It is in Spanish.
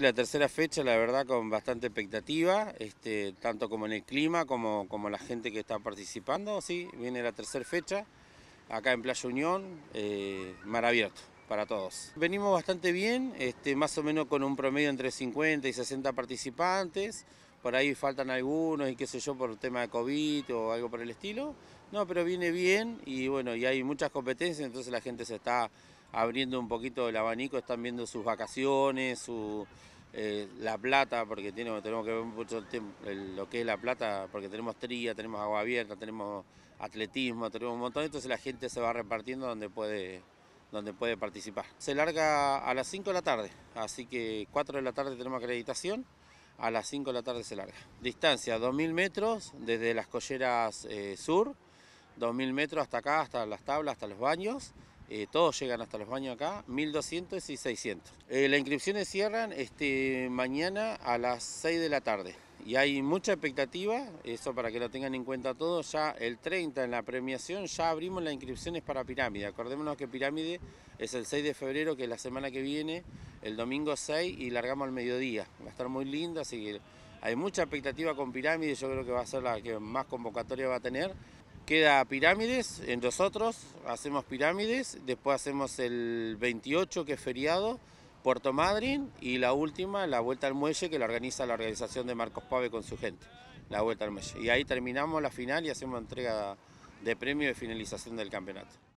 La tercera fecha, la verdad, con bastante expectativa, este, tanto como en el clima como, como la gente que está participando. Sí, viene la tercera fecha, acá en Playa Unión, eh, mar abierto para todos. Venimos bastante bien, este, más o menos con un promedio entre 50 y 60 participantes. Por ahí faltan algunos y qué sé yo por tema de COVID o algo por el estilo. No, pero viene bien y bueno, y hay muchas competencias, entonces la gente se está abriendo un poquito el abanico, están viendo sus vacaciones, eh, la plata, porque tenemos, tenemos que ver mucho el, lo que es la plata, porque tenemos tría, tenemos agua abierta, tenemos atletismo, tenemos un montón, entonces la gente se va repartiendo donde puede donde puede participar. Se larga a las 5 de la tarde, así que 4 de la tarde tenemos acreditación, a las 5 de la tarde se larga. Distancia 2.000 metros desde las colleras eh, sur, 2.000 metros hasta acá, hasta las tablas, hasta los baños, eh, todos llegan hasta los baños acá, 1200 y 600. Eh, las inscripciones cierran este, mañana a las 6 de la tarde y hay mucha expectativa, eso para que lo tengan en cuenta todos, ya el 30 en la premiación ya abrimos las inscripciones para Pirámide, acordémonos que Pirámide es el 6 de febrero, que es la semana que viene, el domingo 6 y largamos al mediodía, va a estar muy linda, así que hay mucha expectativa con Pirámide, yo creo que va a ser la que más convocatoria va a tener. Queda Pirámides, en nosotros hacemos Pirámides, después hacemos el 28 que es feriado, Puerto Madryn y la última, la Vuelta al Muelle, que la organiza la organización de Marcos Pave con su gente, la Vuelta al Muelle. Y ahí terminamos la final y hacemos entrega de premio de finalización del campeonato.